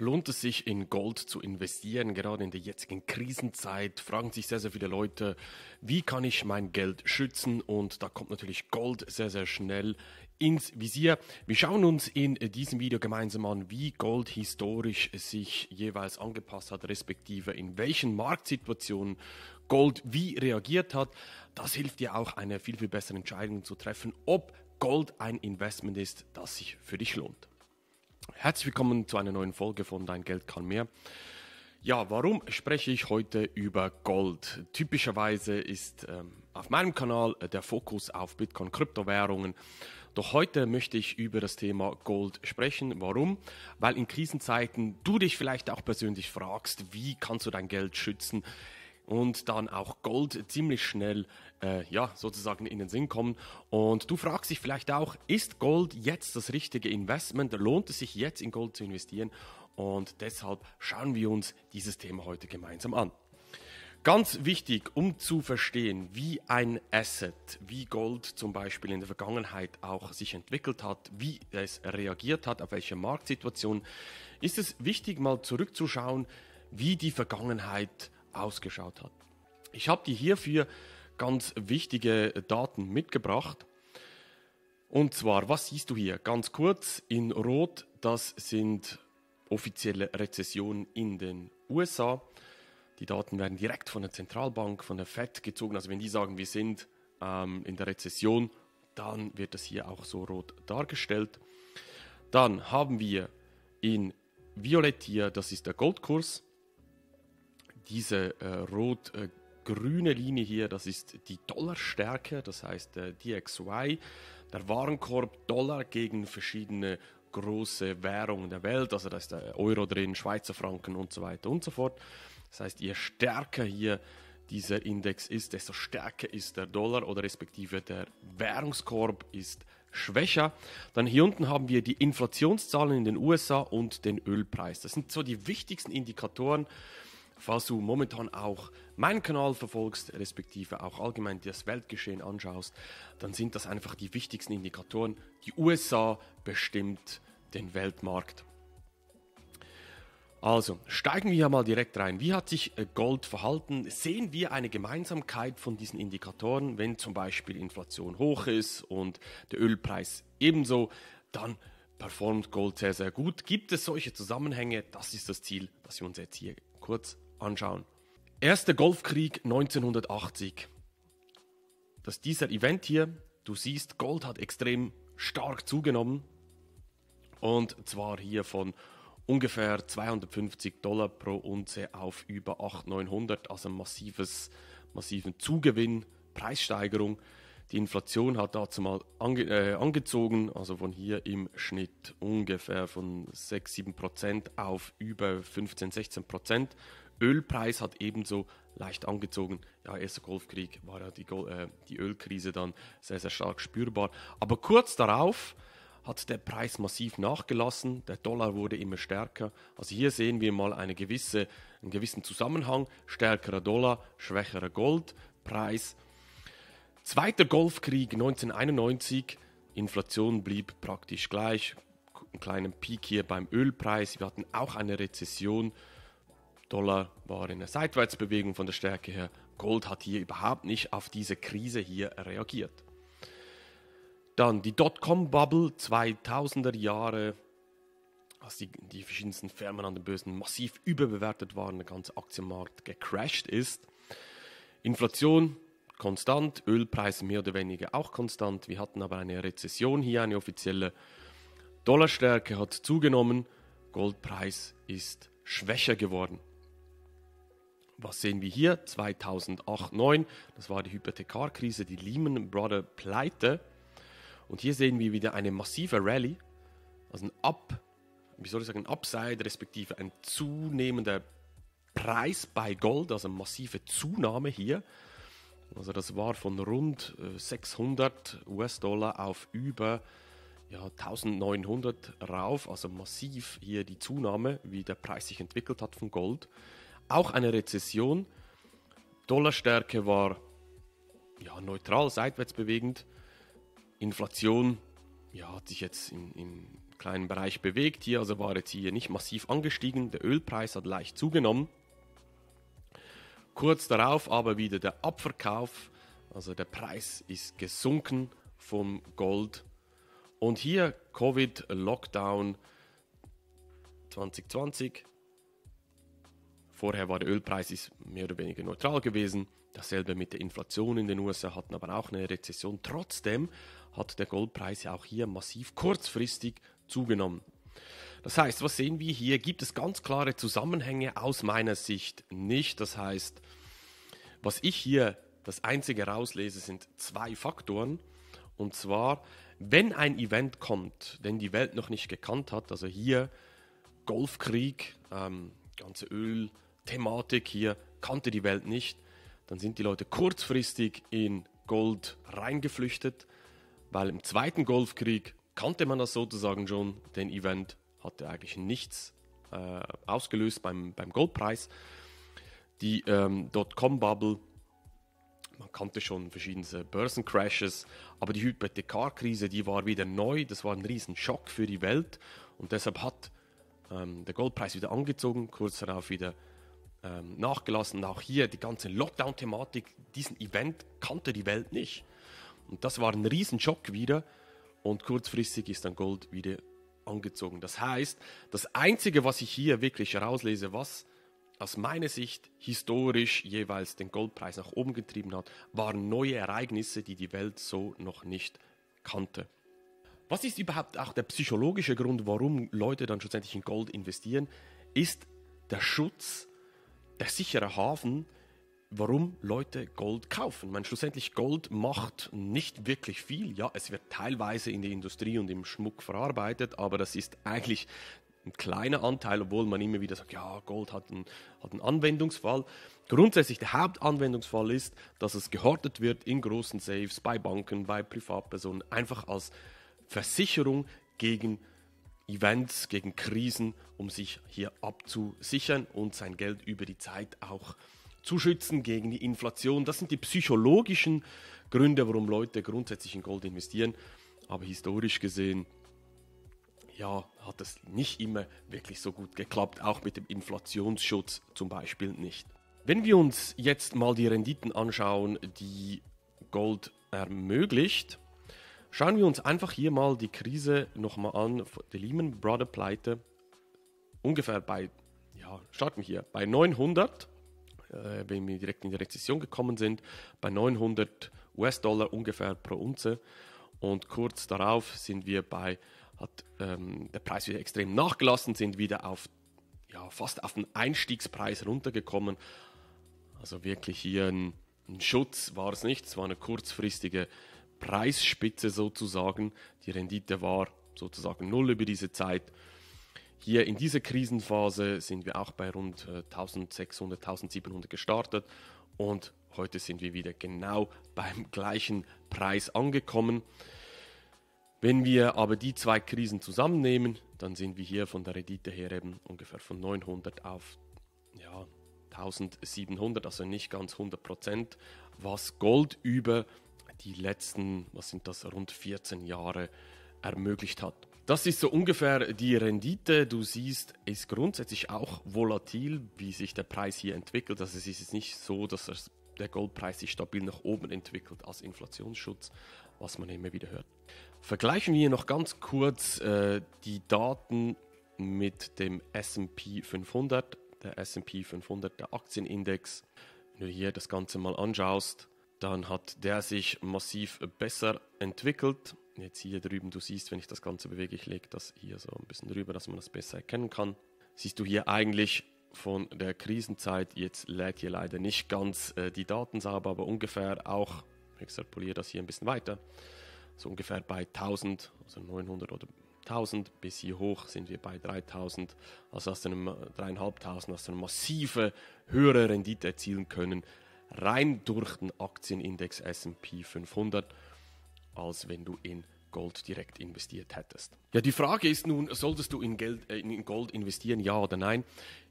Lohnt es sich, in Gold zu investieren? Gerade in der jetzigen Krisenzeit fragen sich sehr, sehr viele Leute, wie kann ich mein Geld schützen? Und da kommt natürlich Gold sehr, sehr schnell ins Visier. Wir schauen uns in diesem Video gemeinsam an, wie Gold historisch sich jeweils angepasst hat, respektive in welchen Marktsituationen Gold wie reagiert hat. Das hilft dir auch, eine viel, viel bessere Entscheidung zu treffen, ob Gold ein Investment ist, das sich für dich lohnt. Herzlich willkommen zu einer neuen Folge von Dein Geld kann mehr. Ja, warum spreche ich heute über Gold? Typischerweise ist ähm, auf meinem Kanal äh, der Fokus auf Bitcoin, Kryptowährungen. Doch heute möchte ich über das Thema Gold sprechen. Warum? Weil in Krisenzeiten du dich vielleicht auch persönlich fragst, wie kannst du dein Geld schützen? und dann auch Gold ziemlich schnell äh, ja sozusagen in den Sinn kommen. Und du fragst dich vielleicht auch, ist Gold jetzt das richtige Investment? Lohnt es sich jetzt in Gold zu investieren? Und deshalb schauen wir uns dieses Thema heute gemeinsam an. Ganz wichtig, um zu verstehen, wie ein Asset, wie Gold zum Beispiel in der Vergangenheit auch sich entwickelt hat, wie es reagiert hat, auf welche Marktsituation, ist es wichtig, mal zurückzuschauen, wie die Vergangenheit ausgeschaut hat. Ich habe dir hierfür ganz wichtige Daten mitgebracht. Und zwar, was siehst du hier? Ganz kurz in Rot, das sind offizielle Rezessionen in den USA. Die Daten werden direkt von der Zentralbank, von der Fed gezogen. Also wenn die sagen, wir sind ähm, in der Rezession, dann wird das hier auch so rot dargestellt. Dann haben wir in Violett hier, das ist der Goldkurs diese äh, rot-grüne äh, Linie hier, das ist die Dollarstärke, das heißt äh, DXY, der Warenkorb Dollar gegen verschiedene große Währungen der Welt, also da ist der Euro drin, Schweizer Franken und so weiter und so fort. Das heißt, je stärker hier dieser Index ist, desto stärker ist der Dollar oder respektive der Währungskorb ist schwächer. Dann hier unten haben wir die Inflationszahlen in den USA und den Ölpreis. Das sind so die wichtigsten Indikatoren, Falls du momentan auch meinen Kanal verfolgst, respektive auch allgemein das Weltgeschehen anschaust, dann sind das einfach die wichtigsten Indikatoren. Die USA bestimmt den Weltmarkt. Also, steigen wir hier mal direkt rein. Wie hat sich äh, Gold verhalten? Sehen wir eine Gemeinsamkeit von diesen Indikatoren? Wenn zum Beispiel Inflation hoch ist und der Ölpreis ebenso, dann performt Gold sehr, sehr gut. Gibt es solche Zusammenhänge? Das ist das Ziel, das wir uns jetzt hier kurz anschauen. Erster Golfkrieg 1980. Dass dieser Event hier, du siehst, Gold hat extrem stark zugenommen. Und zwar hier von ungefähr 250 Dollar pro Unze auf über 8,900, also massives, massiven Zugewinn, Preissteigerung. Die Inflation hat dazu mal ange äh, angezogen, also von hier im Schnitt ungefähr von 6, 7 Prozent auf über 15, 16 Prozent Ölpreis hat ebenso leicht angezogen. Ja, erster Golfkrieg war ja die, Gol äh, die Ölkrise dann sehr, sehr stark spürbar. Aber kurz darauf hat der Preis massiv nachgelassen, der Dollar wurde immer stärker. Also hier sehen wir mal eine gewisse, einen gewissen Zusammenhang, stärkerer Dollar, schwächerer Goldpreis. Zweiter Golfkrieg 1991, Inflation blieb praktisch gleich, einen kleinen Peak hier beim Ölpreis, wir hatten auch eine Rezession Dollar war in einer Seitwärtsbewegung von der Stärke her. Gold hat hier überhaupt nicht auf diese Krise hier reagiert. Dann die Dotcom-Bubble 2000er Jahre, als die, die verschiedensten Firmen an den Börsen massiv überbewertet waren, der ganze Aktienmarkt gecrashed ist. Inflation konstant, Ölpreis mehr oder weniger auch konstant. Wir hatten aber eine Rezession hier, eine offizielle. Dollarstärke hat zugenommen, Goldpreis ist schwächer geworden was sehen wir hier? 2008, 2009, das war die Hypothekarkrise, die Lehman Brothers Pleite. Und hier sehen wir wieder eine massive Rallye, also ein Up, wie soll ich sagen, ein Upside, respektive ein zunehmender Preis bei Gold, also eine massive Zunahme hier. Also das war von rund 600 äh, US-Dollar auf über ja, 1900 rauf, also massiv hier die Zunahme, wie der Preis sich entwickelt hat von Gold auch eine Rezession. Dollarstärke war ja, neutral, seitwärts bewegend. Inflation ja, hat sich jetzt im, im kleinen Bereich bewegt hier, also war jetzt hier nicht massiv angestiegen. Der Ölpreis hat leicht zugenommen. Kurz darauf aber wieder der Abverkauf, also der Preis ist gesunken vom Gold. Und hier Covid-Lockdown 2020, Vorher war der Ölpreis ist mehr oder weniger neutral gewesen. Dasselbe mit der Inflation in den USA hatten aber auch eine Rezession. Trotzdem hat der Goldpreis ja auch hier massiv kurzfristig zugenommen. Das heißt, was sehen wir hier? Gibt es ganz klare Zusammenhänge aus meiner Sicht nicht. Das heißt, was ich hier das einzige rauslese, sind zwei Faktoren. Und zwar, wenn ein Event kommt, den die Welt noch nicht gekannt hat, also hier Golfkrieg, ähm, ganze Öl, Thematik hier, kannte die Welt nicht. Dann sind die Leute kurzfristig in Gold reingeflüchtet, weil im Zweiten Golfkrieg kannte man das sozusagen schon. Den Event hatte eigentlich nichts äh, ausgelöst beim, beim Goldpreis. Die ähm, Dotcom-Bubble, man kannte schon verschiedene Börsencrashes, aber die Hypothekarkrise, die war wieder neu, das war ein Riesenschock für die Welt und deshalb hat ähm, der Goldpreis wieder angezogen, kurz darauf wieder ähm, nachgelassen. Auch hier die ganze Lockdown-Thematik, diesen Event kannte die Welt nicht. Und das war ein Riesenschock wieder. Und kurzfristig ist dann Gold wieder angezogen. Das heißt, das Einzige, was ich hier wirklich herauslese, was aus meiner Sicht historisch jeweils den Goldpreis nach oben getrieben hat, waren neue Ereignisse, die die Welt so noch nicht kannte. Was ist überhaupt auch der psychologische Grund, warum Leute dann schlussendlich in Gold investieren, ist der Schutz der sichere Hafen, warum Leute Gold kaufen. Ich meine, schlussendlich Gold macht nicht wirklich viel. Ja, es wird teilweise in der Industrie und im Schmuck verarbeitet, aber das ist eigentlich ein kleiner Anteil, obwohl man immer wieder sagt, ja, Gold hat einen, hat einen Anwendungsfall. Grundsätzlich der Hauptanwendungsfall ist, dass es gehortet wird in großen Safes, bei Banken, bei Privatpersonen, einfach als Versicherung gegen Gold. Events, gegen Krisen, um sich hier abzusichern und sein Geld über die Zeit auch zu schützen gegen die Inflation. Das sind die psychologischen Gründe, warum Leute grundsätzlich in Gold investieren. Aber historisch gesehen, ja, hat es nicht immer wirklich so gut geklappt, auch mit dem Inflationsschutz zum Beispiel nicht. Wenn wir uns jetzt mal die Renditen anschauen, die Gold ermöglicht, Schauen wir uns einfach hier mal die Krise nochmal an, die Lehman Brothers Pleite, ungefähr bei, ja, starten wir hier, bei 900, äh, wenn wir direkt in die Rezession gekommen sind, bei 900 US-Dollar ungefähr pro Unze und kurz darauf sind wir bei, hat ähm, der Preis wieder extrem nachgelassen, sind wieder auf, ja, fast auf den Einstiegspreis runtergekommen, also wirklich hier ein, ein Schutz war es nicht, es war eine kurzfristige Preisspitze sozusagen. Die Rendite war sozusagen null über diese Zeit. Hier in dieser Krisenphase sind wir auch bei rund 1600, äh, 1700 gestartet und heute sind wir wieder genau beim gleichen Preis angekommen. Wenn wir aber die zwei Krisen zusammennehmen, dann sind wir hier von der Rendite her eben ungefähr von 900 auf ja, 1700, also nicht ganz 100 Prozent, was Gold über die letzten, was sind das, rund 14 Jahre ermöglicht hat. Das ist so ungefähr die Rendite. Du siehst, ist grundsätzlich auch volatil, wie sich der Preis hier entwickelt. Also es ist jetzt nicht so, dass der Goldpreis sich stabil nach oben entwickelt als Inflationsschutz, was man immer wieder hört. Vergleichen wir noch ganz kurz äh, die Daten mit dem SP 500. Der SP 500, der Aktienindex. Wenn du hier das Ganze mal anschaust, dann hat der sich massiv besser entwickelt. Jetzt hier drüben, du siehst, wenn ich das Ganze bewege, ich lege das hier so ein bisschen drüber, dass man das besser erkennen kann. Siehst du hier eigentlich von der Krisenzeit, jetzt lädt hier leider nicht ganz äh, die Daten sauber, aber ungefähr auch, ich extrapoliere das hier ein bisschen weiter, so ungefähr bei 1000, also 900 oder 1000 bis hier hoch sind wir bei 3000. Also hast du 3500, hast du eine massive höhere Rendite erzielen können rein durch den Aktienindex SP 500, als wenn du in Gold direkt investiert hättest. Ja, die Frage ist nun, solltest du in, Geld, äh, in Gold investieren, ja oder nein?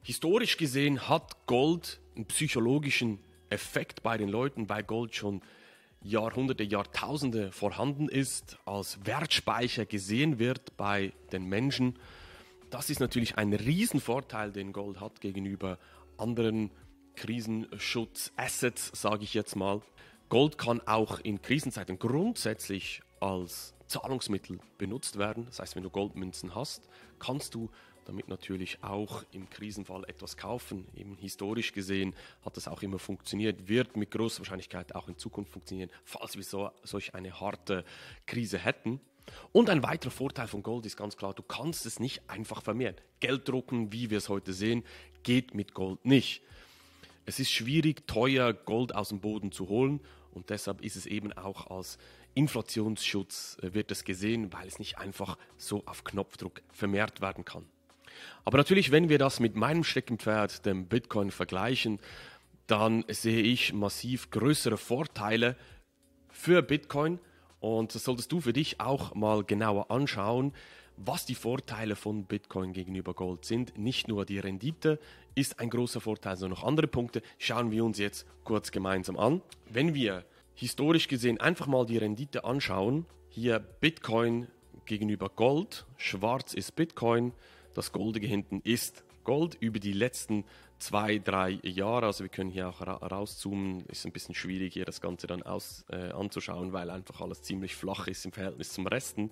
Historisch gesehen hat Gold einen psychologischen Effekt bei den Leuten, weil Gold schon Jahrhunderte, Jahrtausende vorhanden ist, als Wertspeicher gesehen wird bei den Menschen. Das ist natürlich ein Riesenvorteil, den Gold hat gegenüber anderen Menschen. Krisenschutz-Assets, sage ich jetzt mal. Gold kann auch in Krisenzeiten grundsätzlich als Zahlungsmittel benutzt werden. Das heißt, wenn du Goldmünzen hast, kannst du damit natürlich auch im Krisenfall etwas kaufen. Eben historisch gesehen hat das auch immer funktioniert, wird mit großer Wahrscheinlichkeit auch in Zukunft funktionieren, falls wir so, solch eine harte Krise hätten. Und ein weiterer Vorteil von Gold ist ganz klar, du kannst es nicht einfach vermehren. Geld drucken, wie wir es heute sehen, geht mit Gold nicht. Es ist schwierig, teuer Gold aus dem Boden zu holen und deshalb ist es eben auch als Inflationsschutz äh, wird es gesehen, weil es nicht einfach so auf Knopfdruck vermehrt werden kann. Aber natürlich, wenn wir das mit meinem Steckenpferd, dem Bitcoin, vergleichen, dann sehe ich massiv größere Vorteile für Bitcoin und das solltest du für dich auch mal genauer anschauen was die Vorteile von Bitcoin gegenüber Gold sind. Nicht nur die Rendite ist ein großer Vorteil, sondern also auch andere Punkte schauen wir uns jetzt kurz gemeinsam an. Wenn wir historisch gesehen einfach mal die Rendite anschauen, hier Bitcoin gegenüber Gold, schwarz ist Bitcoin, das Goldige hinten ist Gold über die letzten zwei, drei Jahre. Also wir können hier auch ra rauszoomen. Ist ein bisschen schwierig, hier das Ganze dann aus, äh, anzuschauen, weil einfach alles ziemlich flach ist im Verhältnis zum Resten.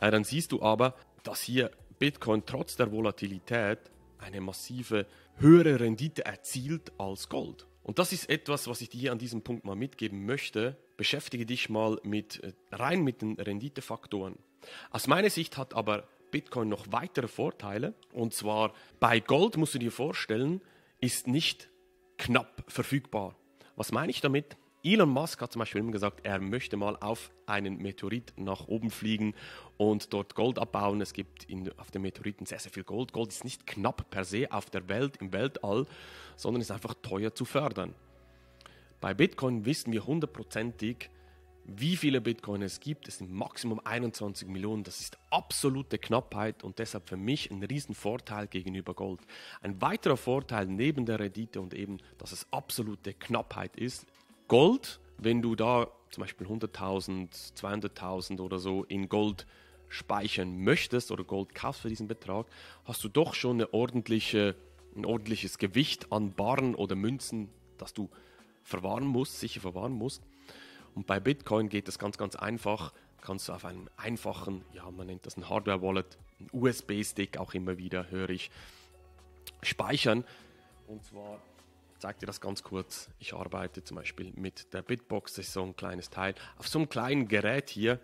Äh, dann siehst du aber, dass hier Bitcoin trotz der Volatilität eine massive höhere Rendite erzielt als Gold. Und das ist etwas, was ich dir an diesem Punkt mal mitgeben möchte. Beschäftige dich mal mit äh, rein mit den Renditefaktoren. Aus meiner Sicht hat aber Bitcoin noch weitere Vorteile. Und zwar bei Gold musst du dir vorstellen, ist nicht knapp verfügbar. Was meine ich damit? Elon Musk hat zum Beispiel immer gesagt, er möchte mal auf einen Meteorit nach oben fliegen und dort Gold abbauen. Es gibt in, auf den Meteoriten sehr, sehr viel Gold. Gold ist nicht knapp per se auf der Welt, im Weltall, sondern ist einfach teuer zu fördern. Bei Bitcoin wissen wir hundertprozentig, wie viele Bitcoin es gibt. Es sind Maximum 21 Millionen. Das ist absolute Knappheit und deshalb für mich ein Riesenvorteil gegenüber Gold. Ein weiterer Vorteil neben der Rendite und eben, dass es absolute Knappheit ist. Gold, wenn du da zum Beispiel 100.000, 200.000 oder so in Gold speichern möchtest oder Gold kaufst für diesen Betrag, hast du doch schon eine ordentliche, ein ordentliches Gewicht an Barren oder Münzen, das du verwahren musst, sicher verwahren musst. Und bei Bitcoin geht das ganz, ganz einfach. Kannst du auf einem einfachen, ja, man nennt das ein Hardware-Wallet, ein USB-Stick auch immer wieder, höre ich, speichern. Und zwar zeige dir das ganz kurz. Ich arbeite zum Beispiel mit der Bitbox, das ist so ein kleines Teil. Auf so einem kleinen Gerät hier,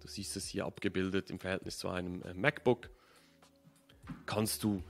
du siehst es hier abgebildet im Verhältnis zu einem äh, MacBook, kannst du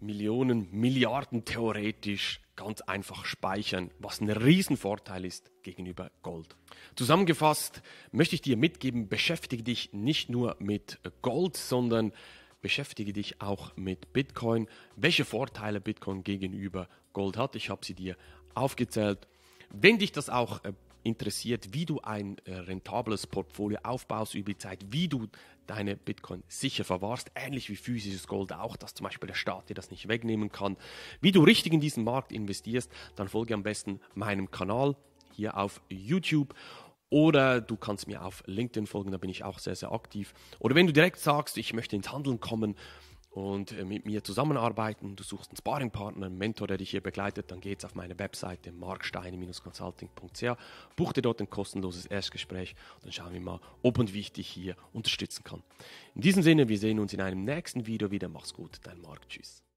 Millionen, Milliarden theoretisch ganz einfach speichern, was ein Riesenvorteil ist gegenüber Gold. Zusammengefasst möchte ich dir mitgeben, beschäftige dich nicht nur mit Gold, sondern beschäftige dich auch mit Bitcoin, welche Vorteile Bitcoin gegenüber Gold hat. Ich habe sie dir aufgezählt. Wenn dich das auch interessiert, wie du ein äh, rentables Portfolio aufbaust über die Zeit, wie du deine Bitcoin sicher verwahrst, ähnlich wie physisches Gold auch, dass zum Beispiel der Staat dir das nicht wegnehmen kann, wie du richtig in diesen Markt investierst, dann folge am besten meinem Kanal hier auf YouTube. Oder du kannst mir auf LinkedIn folgen, da bin ich auch sehr, sehr aktiv. Oder wenn du direkt sagst, ich möchte ins Handeln kommen, und äh, mit mir zusammenarbeiten, du suchst einen Sparringpartner, einen Mentor, der dich hier begleitet, dann geht's auf meine Webseite marksteine-consulting.ch, buch dir dort ein kostenloses Erstgespräch und dann schauen wir mal, ob und wie ich dich hier unterstützen kann. In diesem Sinne, wir sehen uns in einem nächsten Video wieder. Mach's gut, dein Marc. Tschüss.